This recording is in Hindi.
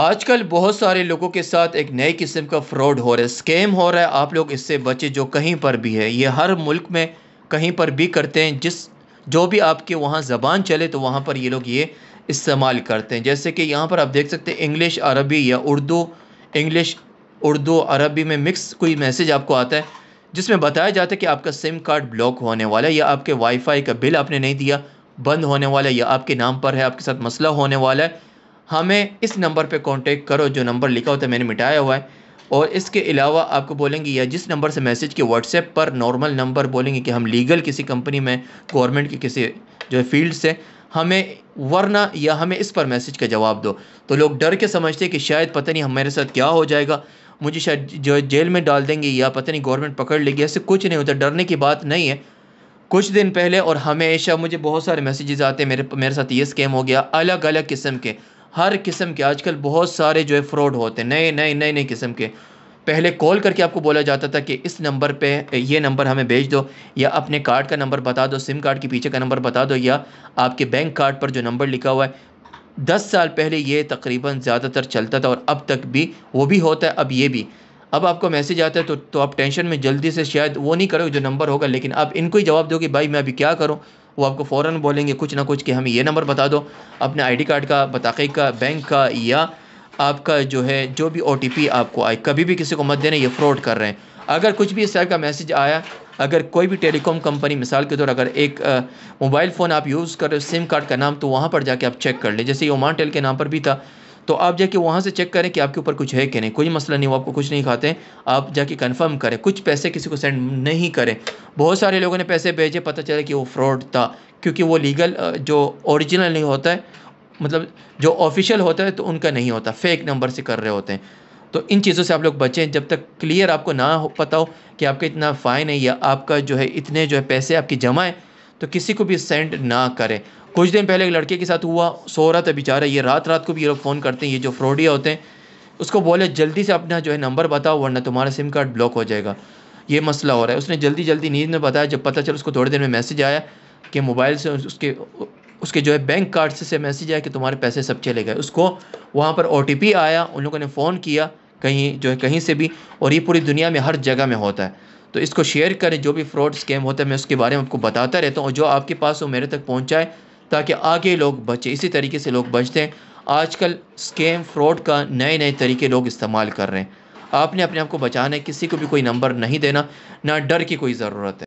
आजकल बहुत सारे लोगों के साथ एक नए किस्म का फ्रॉड हो रहा है स्कैम हो रहा है आप लोग इससे बचे जो कहीं पर भी है ये हर मुल्क में कहीं पर भी करते हैं जिस जो भी आपके वहाँ ज़बान चले तो वहाँ पर ये लोग ये इस्तेमाल करते हैं जैसे कि यहाँ पर आप देख सकते हैं इंग्लिश अरबी या उर्दू इंग्लिश उर्दू अरबी में मिक्स कोई मैसेज आपको आता है जिसमें बताया जाता है कि आपका सिम कार्ड ब्लॉक होने वाला है या आपके वाईफाई का बिल आपने नहीं दिया बंद होने वाला है या आपके नाम पर है आपके साथ मसला होने वाला है हमें इस नंबर पर कॉन्टेक्ट करो जो नंबर लिखा होता है मैंने मिटाया हुआ है और इसके अलावा आपको बोलेंगे या जिस नंबर से मैसेज के व्हाट्सएप पर नॉर्मल नंबर बोलेंगे कि हम लीगल किसी कंपनी में गवर्नमेंट की किसी जो है फील्ड से हमें वरना या हमें इस पर मैसेज का जवाब दो तो लोग डर के समझते हैं कि शायद पता नहीं हमारे साथ क्या हो जाएगा मुझे शायद जो जेल में डाल देंगे या पता नहीं गवर्नमेंट पकड़ लेगी ऐसे कुछ नहीं होता डरने की बात नहीं है कुछ दिन पहले और हमेशा मुझे बहुत सारे मैसेजेस आते हैं मेरे मेरे साथ ये स्कैम हो गया अलग अलग किस्म के हर किस्म के आजकल बहुत सारे जो है फ्रॉड होते हैं नए नए नए नए किस्म के पहले कॉल करके आपको बोला जाता था कि इस नंबर पे ये नंबर हमें भेज दो या अपने कार्ड का नंबर बता दो सिम कार्ड के पीछे का नंबर बता दो या आपके बैंक कार्ड पर जो नंबर लिखा हुआ है दस साल पहले ये तकरीबन ज़्यादातर चलता था और अब तक भी वो भी होता है अब ये भी अब आपको मैसेज आता है तो तो आप टेंशन में जल्दी से शायद वो नहीं करोगे जो नंबर होगा लेकिन आप इनको ही जवाब दोगे भाई मैं अभी क्या करूँ वो आपको फ़ौर बोलेंगे कुछ ना कुछ कि हमें ये नंबर बता दो अपने आई डी कार्ड का बताके का बैंक का या आपका जो है जो भी ओ टी पी आपको आए कभी भी किसी को मत देना ये फ्रॉड कर रहे हैं अगर कुछ भी इस टाइप का मैसेज आया अगर कोई भी टेलीकॉम कंपनी मिसाल के तौर अगर एक मोबाइल फ़ोन आप यूज़ कर रहे हो सिम कार्ड का नाम तो वहाँ पर जाके आप चेक कर लें जैसे ये ओमान टेल के नाम पर भी था तो आप जाके वहाँ से चेक करें कि आपके ऊपर कुछ है कि नहीं कोई मसला नहीं वो आपको कुछ नहीं खाते आप जाके कंफर्म करें कुछ पैसे किसी को सेंड नहीं करें बहुत सारे लोगों ने पैसे भेजे पता चला कि वो फ्रॉड था क्योंकि वो लीगल जो ओरिजिनल नहीं होता है मतलब जो ऑफिशियल होता है तो उनका नहीं होता फेक नंबर से कर रहे होते हैं तो इन चीज़ों से आप लोग बचें जब तक क्लियर आपको ना हो पता हो कि आपका इतना फ़ाइन है या आपका जो है इतने जो है पैसे आपकी जमा है तो किसी को भी सेंड ना करें कुछ दिन पहले एक लड़के के साथ हुआ सो रहा था बेचारा ये रात रात को भी ये लोग फ़ोन करते हैं ये जो फ्रॉडिया होते हैं उसको बोले जल्दी से अपना जो है नंबर बताओ वरना तुम्हारा सिम कार्ड ब्लॉक हो जाएगा ये मसला हो रहा है उसने जल्दी जल्दी नींद में बताया जब पता चला उसको थोड़ी देर में मैसेज आया कि मोबाइल से उसके उसके जो है बैंक कार्ड से से मैसेज आया कि तुम्हारे पैसे सब चले गए उसको वहाँ पर ओ आया उन लोगों ने फ़ोन किया कहीं जो है कहीं से भी और ये पूरी दुनिया में हर जगह में होता है तो इसको शेयर करें जो भी फ्रॉड स्कैम होता है मैं उसके बारे में आपको बताता रहता हूँ और जो आपके पास हो मेरे तक पहुँचाए ताकि आगे लोग बचें इसी तरीके से लोग बचते हैं आजकल स्कैम फ्रॉड का नए नए तरीके लोग इस्तेमाल कर रहे हैं आपने अपने आप को बचाना है किसी को भी कोई नंबर नहीं देना ना डर की कोई ज़रूरत है